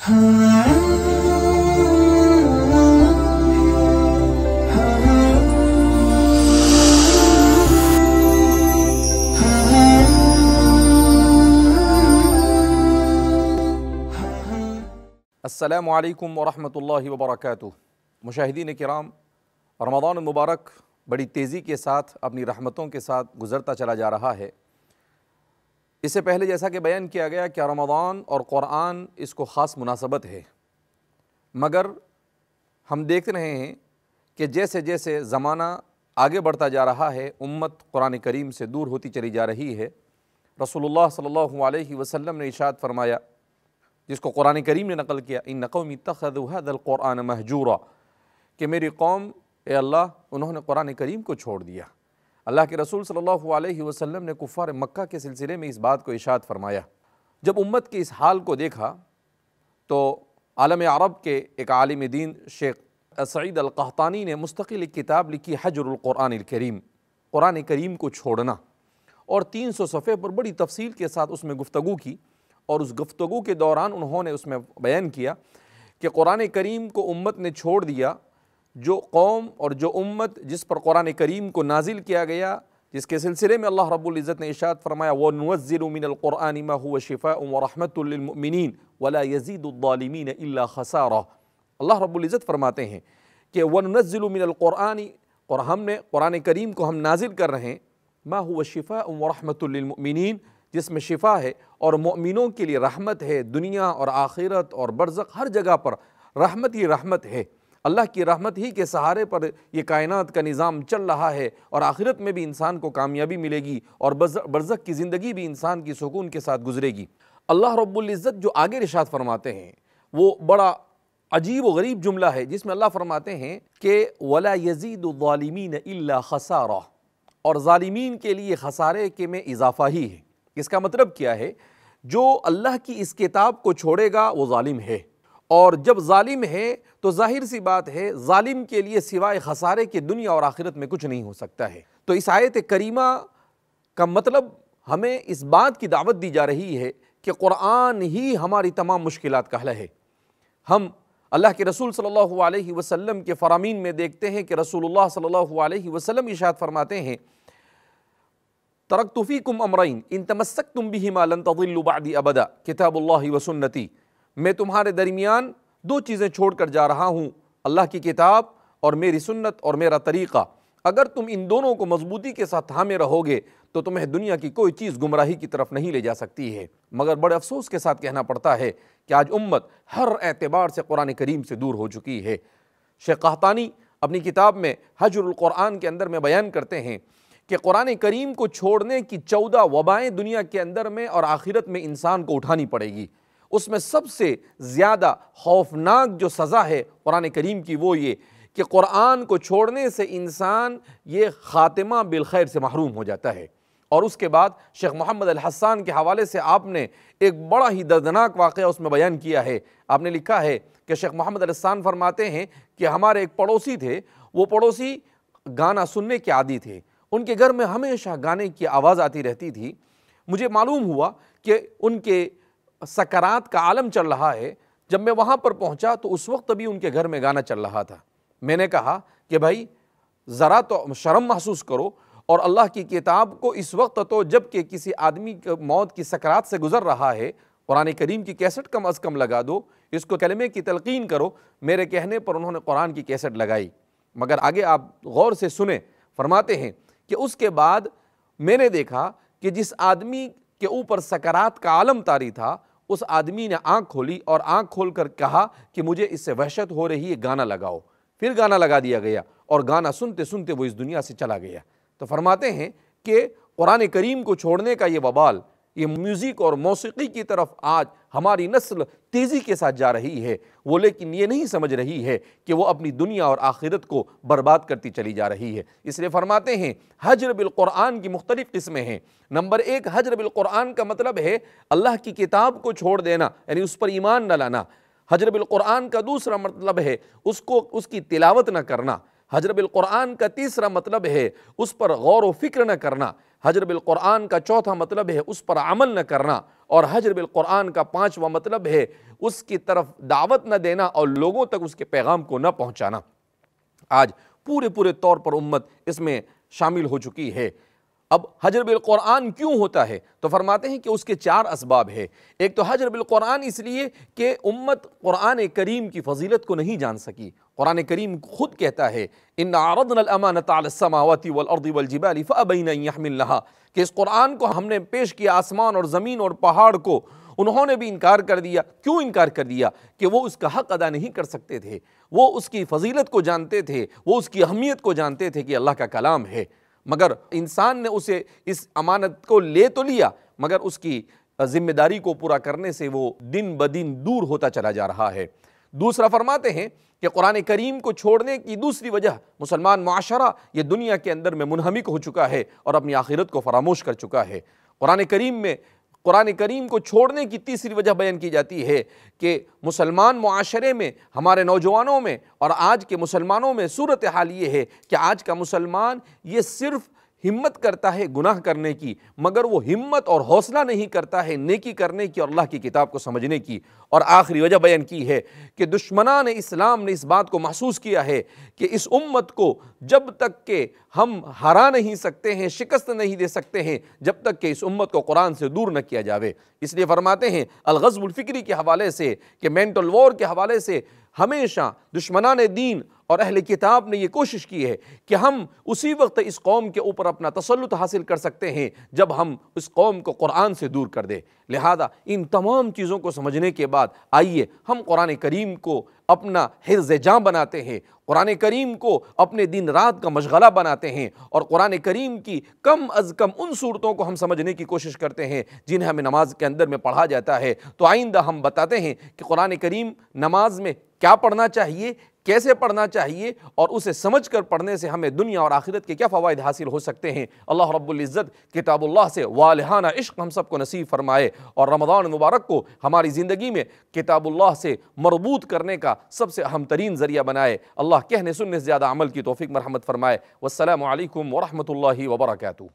असलकम वरहमल वबरक मुशाहिदीन कराम रमदान मुबारक बड़ी तेज़ी के साथ अपनी रहमतों के साथ गुज़रता चला जा रहा है इससे पहले जैसा कि बयान किया गया कि रमदान और क़ुरान इसको ख़ास मुनासबत है मगर हम देख रहे हैं कि जैसे जैसे ज़माना आगे बढ़ता जा रहा है उम्मत कुरान करीम से दूर होती चली जा रही है रसोल्ला सल्लल्लाहु अलैहि वसल्लम ने इशात फरमाया जिसको कुरान करीम ने नकल किया इन नकौमी तखदुहदलक़ुरान महजूरा कि मेरी कौम ए अल्लाह उन्होंने कुरान करीम को छोड़ दिया अल्लाह के रसूल सल्लल्लाहु अलैहि वसल्लम ने कुफ़ार मक्का के सिलसिले में इस बात को इशात फरमाया जब उम्मत के इस हाल को देखा तो आलम अरब के एक आलिम दीन शेख सईद अल-कहतानी ने मुस्तकिल एक किताब लिखी हजरक़ुरान करीम कुरान करीम को छोड़ना और तीन सौ सफ़े पर बड़ी तफसील के साथ उसमें गुफ्तु की और उस गुफ्तु के दौरान उन्होंने उसमें बयान किया कि कुरान करीम को उम्मत ने छोड़ दिया जो कौम और जो उम्मत जिस पर कुरान करीम को नाजिल किया गया जिसके सिलसिले में अल्लाह रब्ज़त ने इशात फरमाया व नज़िलमिनकुरान हुआ शिफ़ा वरहमतमिन वला यजीदालमीन अल्ला खसारा अल्लाह रब्ज़त फरमाते हैं कि व नज़िलमिनकुरानी और हमने कुरान करीम को हम नाजिल कर रहे हैं मा हुआ शिफ़ा वरहमतमिन जिसमें शिफा है और ममिनों के लिए रहमत है दुनिया और आखिरत और बरज़क हर जगह पर रहमत ही रहमत है अल्लाह की रहमत ही के सहारे पर यह कायनात का निज़ाम चल रहा है और आखिरत में भी इंसान को कामयाबी मिलेगी और बरज़क की ज़िंदगी भी इंसान की सुकून के साथ गुजरेगी अल्लाह रब्ज़त जो आगे रिशात फरमाते हैं वो बड़ा अजीब व गरीब जुमला है जिसमें अल्लाह फरमाते हैं कि वला यजीदालमीन अल्ला खसारा और ालिमीन के लिए खसारे के में इजाफा ही है इसका मतलब क्या है जो अल्लाह की इस किताब को छोड़ेगा वो ालिम है और जब ालिम है तो जाहिर सी बात है ालिम के लिए सिवाय खसारे के दुनिया और आखिरत में कुछ नहीं हो सकता है तो इस आयत करीमा का मतलब हमें इस बात की दावत दी जा रही है कि क़ुरान ही हमारी तमाम मुश्किल का हल है हम अल्लाह के रसूल सल्लल्लाहु अलैहि वसल्लम के फ़रामीन में देखते हैं कि रसूलुल्लाह सल्लल्लाहु अलैहि वसल्लम इशात फरमाते हैं तरक तुफ़ी कुम अमरैन इन तमस्क तुम भी हिमालन तदिल्लुबादी अबदा किताबुल्ल वसन्नती मैं तुम्हारे दरमियान दो चीज़ें छोड़ कर जा रहा हूँ अल्लाह की किताब और मेरी सुन्नत और मेरा तरीक़ा अगर तुम इन दोनों को मजबूती के साथ थामे रहोगे तो तुम्हें दुनिया की कोई चीज़ गुमराही की तरफ नहीं ले जा सकती है मगर बड़े अफसोस के साथ कहना पड़ता है कि आज उम्मत हर एतबार से कुरान करीम से दूर हो चुकी है शेख कहतानी अपनी किताब में हजरक़ुरान के अंदर में बयान करते हैं कि कुरान करीम को छोड़ने की चौदह वबाएँ दुनिया के अंदर में और आखिरत में इंसान को उठानी पड़ेगी उसमें सबसे ज़्यादा खौफनाक जो सज़ा है कुरान करीम की वो ये कि कुरान को छोड़ने से इंसान ये ख़ातिमा बिलखैर से महरूम हो जाता है और उसके बाद शेख मोहम्मद अलहसन के हवाले से आपने एक बड़ा ही दर्दनाक वाक़ उसमें बयान किया है आपने लिखा है कि शेख मोहम्मद अलहसन फरमाते हैं कि हमारे एक पड़ोसी थे वो पड़ोसी गाना सुनने के आदि थे उनके घर में हमेशा गाने की आवाज़ आती रहती थी मुझे मालूम हुआ कि उनके सकरात का आलम चल रहा है जब मैं वहाँ पर पहुँचा तो उस वक्त भी उनके घर में गाना चल रहा था मैंने कहा कि भाई ज़रा तो शर्म महसूस करो और अल्लाह की किताब को इस वक्त तो जब कि किसी आदमी मौत की सकरात से गुज़र रहा है कुरान करीम की कैसेट कम अज़ कम लगा दो इसको कलमे की तलकिन करो मेरे कहने पर उन्होंने कुरान की कैसेट लगाई मगर आगे आप गौर से सुने फरमाते हैं कि उसके बाद मैंने देखा कि जिस आदमी के ऊपर सकरात का आलम तारी था उस आदमी ने आंख खोली और आंख खोल कर कहा कि मुझे इससे वहशत हो रही है गाना लगाओ फिर गाना लगा दिया गया और गाना सुनते सुनते वो इस दुनिया से चला गया तो फरमाते हैं कि कुरान करीम को छोड़ने का ये बबाल ये म्यूज़िक और मौसीकी की तरफ आज हमारी नस्ल तेज़ी के साथ जा रही है वो लेकिन ये नहीं समझ रही है कि वो अपनी दुनिया और आखिरत को बर्बाद करती चली जा रही है इसलिए फरमाते हैं हजर बिलकुरान की मुख्तलिफ़ किस्में हैं नंबर एक हजर बिलकुरान का मतलब है अल्लाह की किताब को छोड़ देना यानी उस पर ईमान न लाना हजर बिलकुरान का दूसरा मतलब है उसको उसकी तिलावत न करना हजर बिलकुरान का तीसरा मतलब है उस पर गौर व फिक्र न करना हजर बिलकुरान का चौथा मतलब है उस पर अमल न करना और हजर बिलकुरान का पाँचवा मतलब है उसकी तरफ दावत न देना और लोगों तक उसके पैगाम को न पहुँचाना आज पूरे पूरे तौर पर उम्मत इसमें शामिल हो चुकी है अब हजर बिलकुरान क्यों होता है तो फरमाते हैं कि उसके चार इसबाब है एक तो हजर क़ुरान इसलिए कि उम्मत कुरान करीम की फजीलत को नहीं जान सकी कुरान करीम खुद कहता है इन आरदनमानतमावती वलअर्दलजिबाली फ़बैन यहमिल्ला कि इस कुरान को हमने पेश किया आसमान और ज़मीन और पहाड़ को उन्होंने भी इनकार कर दिया क्यों इनकार कर दिया कि वो उसका हक अदा नहीं कर सकते थे वो उसकी फजीलत को जानते थे वो उसकी अहमियत को जानते थे कि अल्लाह का कलाम है मगर इंसान ने उसे इस अमानत को ले तो लिया मगर उसकी ज़िम्मेदारी को पूरा करने से वो दिन ब दिन दूर होता चला जा रहा है दूसरा फरमाते हैं कि कुरान करीम को छोड़ने की दूसरी वजह मुसलमान माशरा ये दुनिया के अंदर में मुनहमिक हो चुका है और अपनी आखिरत को फरामोश कर चुका है कुरान करीम में कुरान करीम को छोड़ने की तीसरी वजह बयान की जाती है कि मुसलमान माशरे में हमारे नौजवानों में और आज के मुसलमानों में सूरत हाल ये है कि आज का मुसलमान ये सिर्फ़ हिम्मत करता है गुनाह करने की मगर वो हिम्मत और हौसला नहीं करता है नेकी करने की और अल्लाह की किताब को समझने की और आखिरी वजह बयान की है कि दुश्मना ने इस्लाम ने इस बात को महसूस किया है कि इस उम्मत को जब तक के हम हरा नहीं सकते हैं शिकस्त नहीं दे सकते हैं जब तक कि इस उम्मत को कुरान से दूर न किया जावे इसलिए फरमाते हैं अलगज़बुलफ़िक्री के हवाले से कि मैंटल वॉर के हवाले से हमेशा दुश्मनान दीन और अहल किताब ने यह कोशिश की है कि हम उसी वक्त इस कौम के ऊपर अपना तसलुत हासिल कर सकते हैं जब हम उस कौम को कुरान से दूर कर दें लिहाजा इन तमाम चीज़ों को समझने के बाद आइए हम कुरान करीम को अपना हिरज जाँ बनाते हैं कुरान करीम को अपने दिन रात का मशगला बनाते हैं और कुरान करीम की कम अज़ कम उन सूरतों को हम समझने की कोशिश करते हैं जिन्हें हमें नमाज के अंदर में पढ़ा जाता है तो आइंदा हम बताते हैं कि कुरान करीम नमाज में क्या पढ़ना चाहिए कैसे पढ़ना चाहिए और उसे समझ कर पढ़ने से हमें दुनिया और आखिरत के क्या फ़वाद हासिल हो सकते हैं अल्लाह रब्ज़त किताबुल्लाह से वालहाना इश्क हम सबको नसीब फरमाए और रमज़ान मुबारक को हमारी ज़िंदगी में किताबुल्लाह से मरबूत करने का सबसे अहम तरीन ज़रिया बनाए अल्लाह कहने सुनने से ज़्यादा अमल की तोफ़ी मरहमत फरमाए वालकम वरहि वबरकू